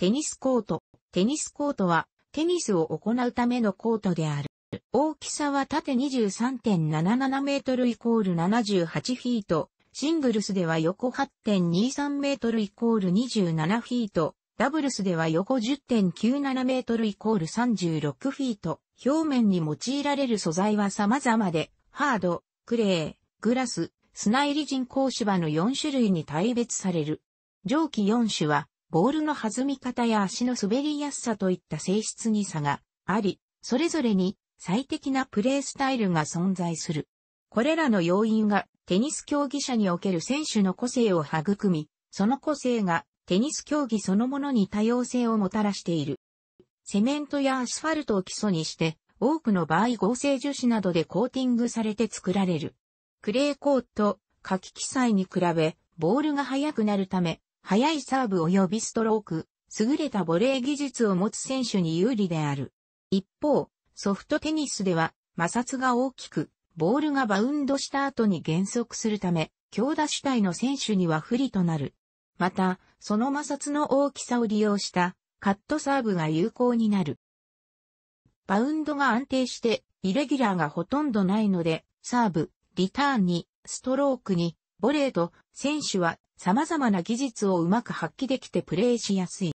テニスコート。テニスコートは、テニスを行うためのコートである。大きさは縦23.77メートルイコール78フィート。シングルスでは横8.23メートルイコール27フィート。ダブルスでは横10.97メートルイコール36フィート。表面に用いられる素材は様々で、ハード、クレー、グラス、砂入り人工芝の4種類に大別される。上記4種は、ボールの弾み方や足の滑りやすさといった性質に差があり、それぞれに最適なプレースタイルが存在する。これらの要因がテニス競技者における選手の個性を育み、その個性がテニス競技そのものに多様性をもたらしている。セメントやアスファルトを基礎にして、多くの場合合成樹脂などでコーティングされて作られる。クレーコート、柿記載に比べ、ボールが速くなるため、速いサーブ及びストローク、優れたボレー技術を持つ選手に有利である。一方、ソフトテニスでは摩擦が大きく、ボールがバウンドした後に減速するため、強打主体の選手には不利となる。また、その摩擦の大きさを利用したカットサーブが有効になる。バウンドが安定して、イレギュラーがほとんどないので、サーブ、リターンに、ストロークに、ボレーと選手は様々な技術をうまく発揮できてプレーしやすい。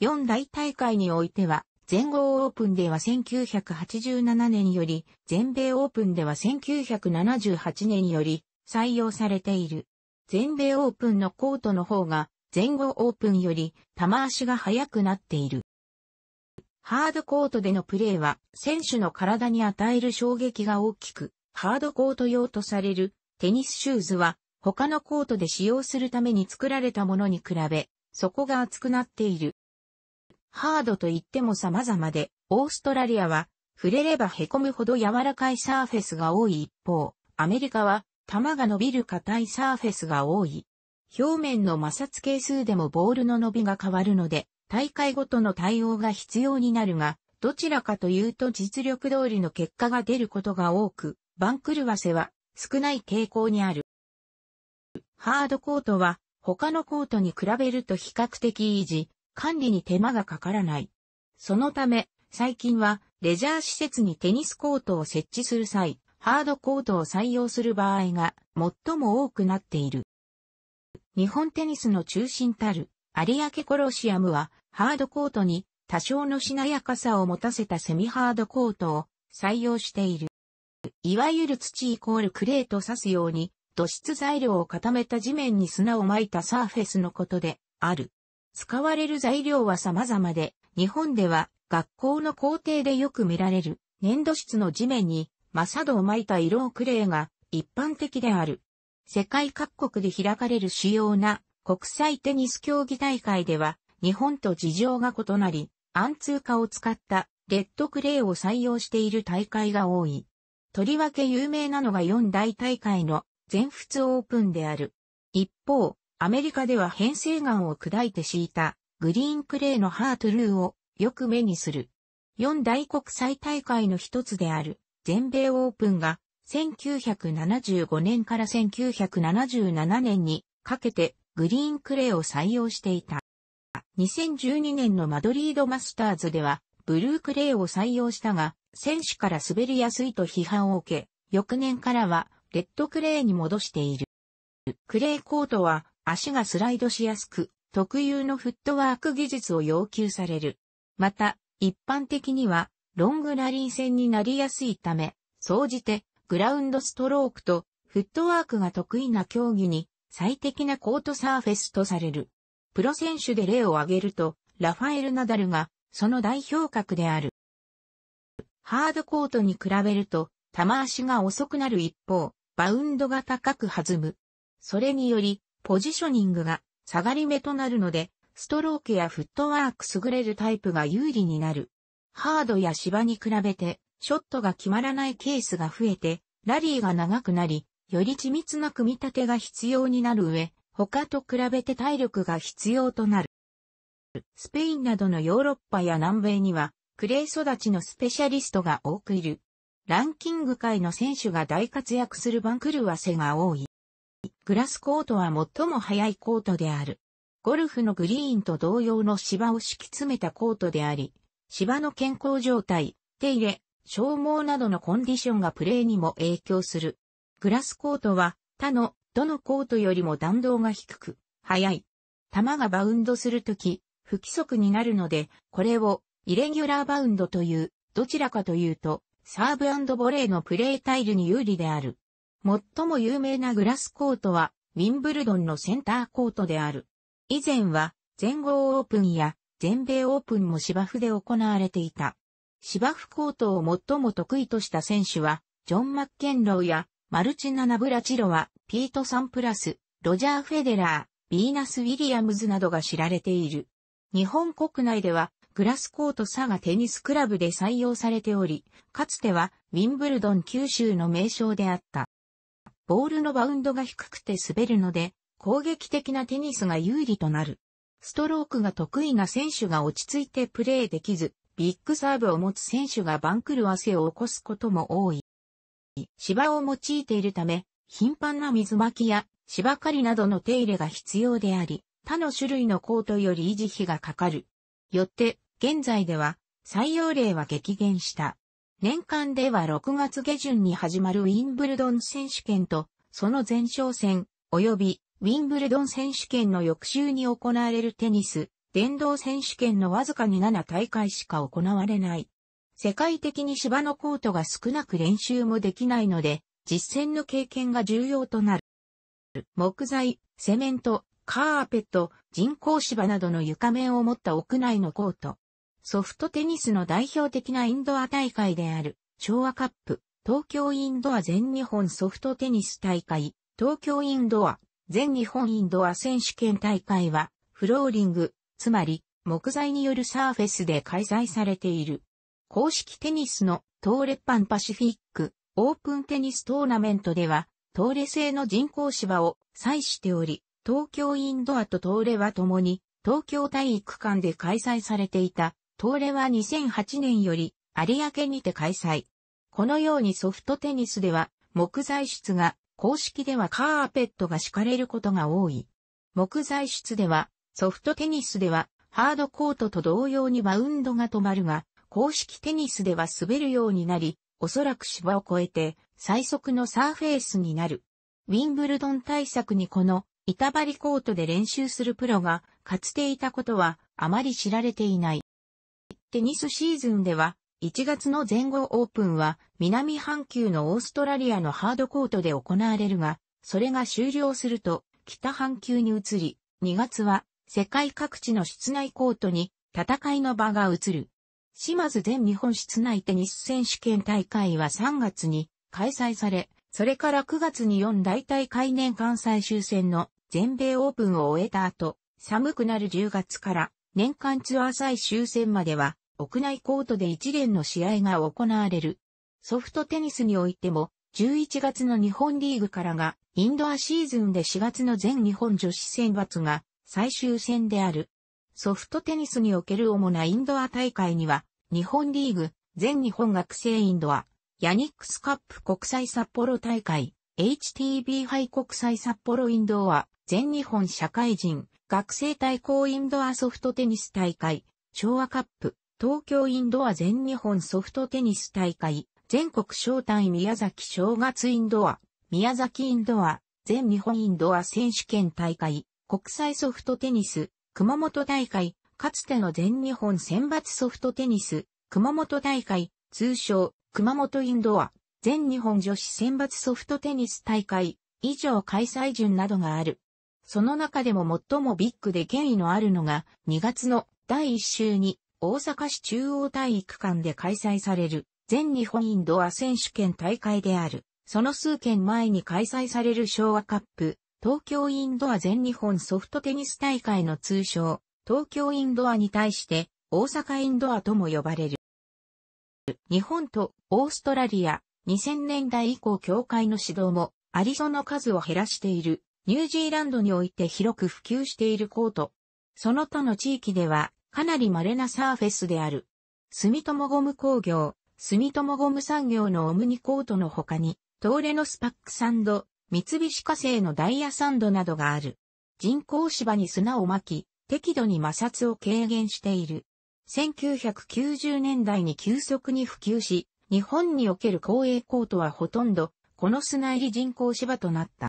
四大大会においては、全豪オープンでは1987年より、全米オープンでは1978年より採用されている。全米オープンのコートの方が、全豪オープンより球足が速くなっている。ハードコートでのプレーは選手の体に与える衝撃が大きく、ハードコート用とされるテニスシューズは他のコートで使用するために作られたものに比べ、底が厚くなっている。ハードといっても様々で、オーストラリアは触れれば凹むほど柔らかいサーフェスが多い一方、アメリカは球が伸びる硬いサーフェスが多い。表面の摩擦係数でもボールの伸びが変わるので、大会ごとの対応が必要になるが、どちらかというと実力通りの結果が出ることが多く、番狂わせは少ない傾向にある。ハードコートは他のコートに比べると比較的維持、管理に手間がかからない。そのため、最近はレジャー施設にテニスコートを設置する際、ハードコートを採用する場合が最も多くなっている。日本テニスの中心たる有明コロシアムはハードコートに多少のしなやかさを持たせたセミハードコートを採用している。いわゆる土イコールクレーと指すように、土質材料を固めた地面に砂をまいたサーフェスのことである。使われる材料は様々で、日本では学校の校庭でよく見られる粘土質の地面にマサドを巻いた色をクレーが一般的である。世界各国で開かれる主要な国際テニス競技大会では日本と事情が異なり、暗通化を使ったレッドクレーを採用している大会が多い。とりわけ有名なのが四大大会の全仏オープンである。一方、アメリカでは編成岩を砕いて敷いたグリーンクレーのハートルーをよく目にする。四大国際大会の一つである全米オープンが1975年から1977年にかけてグリーンクレーを採用していた。2012年のマドリードマスターズではブルークレーを採用したが選手から滑りやすいと批判を受け、翌年からはレッドクレーに戻している。クレーコートは足がスライドしやすく、特有のフットワーク技術を要求される。また、一般的にはロングラリー戦になりやすいため、総じてグラウンドストロークとフットワークが得意な競技に最適なコートサーフェスとされる。プロ選手で例を挙げると、ラファエル・ナダルがその代表格である。ハードコートに比べると、球足が遅くなる一方、バウンドが高く弾む。それにより、ポジショニングが下がり目となるので、ストロークやフットワーク優れるタイプが有利になる。ハードや芝に比べて、ショットが決まらないケースが増えて、ラリーが長くなり、より緻密な組み立てが必要になる上、他と比べて体力が必要となる。スペインなどのヨーロッパや南米には、クレー育ちのスペシャリストが多くいる。ランキング界の選手が大活躍する番狂わせが多い。グラスコートは最も速いコートである。ゴルフのグリーンと同様の芝を敷き詰めたコートであり、芝の健康状態、手入れ、消耗などのコンディションがプレーにも影響する。グラスコートは他のどのコートよりも弾道が低く、速い。球がバウンドするとき、不規則になるので、これをイレギュラーバウンドという、どちらかというと、サーブボレーのプレータイルに有利である。最も有名なグラスコートは、ウィンブルドンのセンターコートである。以前は、全豪オープンや全米オープンも芝生で行われていた。芝生コートを最も得意とした選手は、ジョン・マッケンローやマルチナ・ナブラチロは、ピート・サンプラス、ロジャー・フェデラー、ビーナス・ウィリアムズなどが知られている。日本国内では、グラスコート佐賀テニスクラブで採用されており、かつてはウィンブルドン九州の名称であった。ボールのバウンドが低くて滑るので、攻撃的なテニスが有利となる。ストロークが得意な選手が落ち着いてプレーできず、ビッグサーブを持つ選手が番狂わせを起こすことも多い。芝を用いているため、頻繁な水巻きや芝刈りなどの手入れが必要であり、他の種類のコートより維持費がかかる。よって、現在では採用例は激減した。年間では6月下旬に始まるウィンブルドン選手権と、その前哨戦、及びウィンブルドン選手権の翌週に行われるテニス、電動選手権のわずかに7大会しか行われない。世界的に芝のコートが少なく練習もできないので、実践の経験が重要となる。木材、セメント、カーペット、人工芝などの床面を持った屋内のコート。ソフトテニスの代表的なインドア大会である、昭和カップ、東京インドア全日本ソフトテニス大会、東京インドア、全日本インドア選手権大会は、フローリング、つまり、木材によるサーフェスで開催されている。公式テニスの東レパンパシフィックオープンテニストーナメントでは、東レ製の人工芝を採しており、東京インドアと東レは共に東京体育館で開催されていた東レは2008年より有明にて開催。このようにソフトテニスでは木材室が公式ではカーペットが敷かれることが多い。木材室ではソフトテニスではハードコートと同様にバウンドが止まるが、公式テニスでは滑るようになり、おそらく芝を越えて最速のサーフェイスになる。ウィンブルドン対策にこの板張りコートで練習するプロがかつていたことはあまり知られていない。テニスシーズンでは、1月の全豪オープンは南半球のオーストラリアのハードコートで行われるが、それが終了すると北半球に移り、2月は世界各地の室内コートに戦いの場が移る。島津全日本室内テニス選手権大会は3月に開催され、それから9月に4大大会年間最終戦の全米オープンを終えた後、寒くなる10月から年間ツアー最終戦までは屋内コートで一連の試合が行われる。ソフトテニスにおいても、11月の日本リーグからが、インドアシーズンで4月の全日本女子選抜が最終戦である。ソフトテニスにおける主なインドア大会には、日本リーグ、全日本学生インドア、ヤニックスカップ国際札幌大会、HTB 杯国際札幌インドア、全日本社会人、学生対抗インドアソフトテニス大会、昭和カップ、東京インドア全日本ソフトテニス大会、全国招待宮崎正月インドア、宮崎インドア、全日本インドア選手権大会、国際ソフトテニス、熊本大会、かつての全日本選抜ソフトテニス、熊本大会、通称、熊本インドア、全日本女子選抜ソフトテニス大会、以上開催順などがある。その中でも最もビッグで権威のあるのが、2月の第1週に、大阪市中央体育館で開催される全日本インドア選手権大会である。その数件前に開催される昭和カップ、東京インドア全日本ソフトテニス大会の通称、東京インドアに対して大阪インドアとも呼ばれる。日本とオーストラリア、2000年代以降協会の指導もアリソの数を減らしているニュージーランドにおいて広く普及しているコート。その他の地域ではかなり稀なサーフェスである。住友ゴム工業、住友ゴム産業のオムニコートの他に、東レのスパックサンド、三菱火星のダイヤサンドなどがある。人工芝に砂を巻き、適度に摩擦を軽減している。1990年代に急速に普及し、日本における公営コートはほとんど、この砂入り人工芝となった。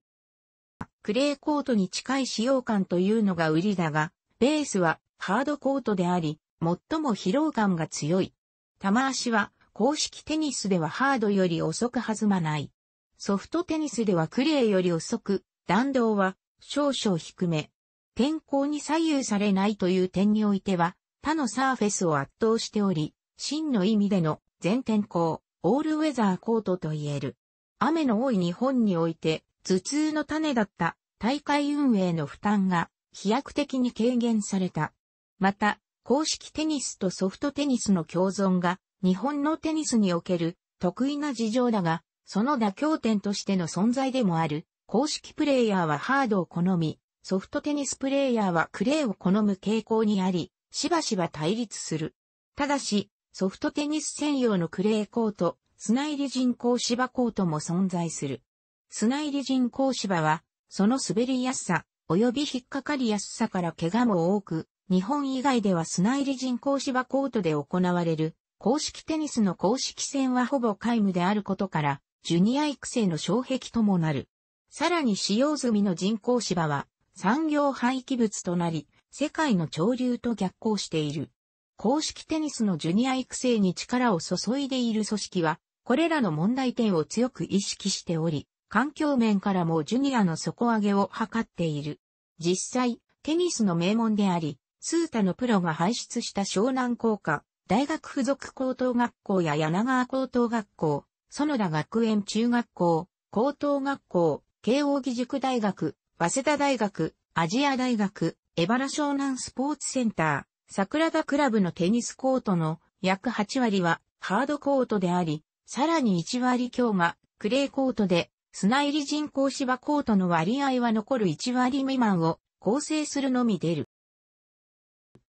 クレーコートに近い使用感というのが売りだが、ベースはハードコートであり、最も疲労感が強い。玉足は公式テニスではハードより遅く弾まない。ソフトテニスではクレーより遅く、弾道は少々低め。天候に左右されないという点においては、他のサーフェスを圧倒しており、真の意味での全天候、オールウェザーコートと言える。雨の多い日本において、頭痛の種だった大会運営の負担が飛躍的に軽減された。また、公式テニスとソフトテニスの共存が日本のテニスにおける得意な事情だが、その妥協点としての存在でもある、公式プレイヤーはハードを好み、ソフトテニスプレイヤーはクレーを好む傾向にあり、しばしば対立する。ただし、ソフトテニス専用のクレーコート、砂入り人工芝コートも存在する。砂入り人工芝は、その滑りやすさ、及び引っかかりやすさから怪我も多く、日本以外では砂入り人工芝コートで行われる、公式テニスの公式戦はほぼ皆無であることから、ジュニア育成の障壁ともなる。さらに使用済みの人工芝は産業廃棄物となり、世界の潮流と逆行している。公式テニスのジュニア育成に力を注いでいる組織は、これらの問題点を強く意識しており、環境面からもジュニアの底上げを図っている。実際、テニスの名門であり、スータのプロが輩出した湘南工科、大学附属高等学校や柳川高等学校、園田学園中学校、高等学校、慶応義塾大学、早稲田大学、アジア大学、江原湘南スポーツセンター、桜田クラブのテニスコートの約8割はハードコートであり、さらに1割強がクレーコートで砂入り人工芝コートの割合は残る1割未満を構成するのみ出る。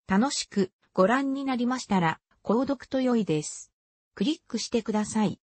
楽しくご覧になりましたら、購読と良いです。クリックしてください。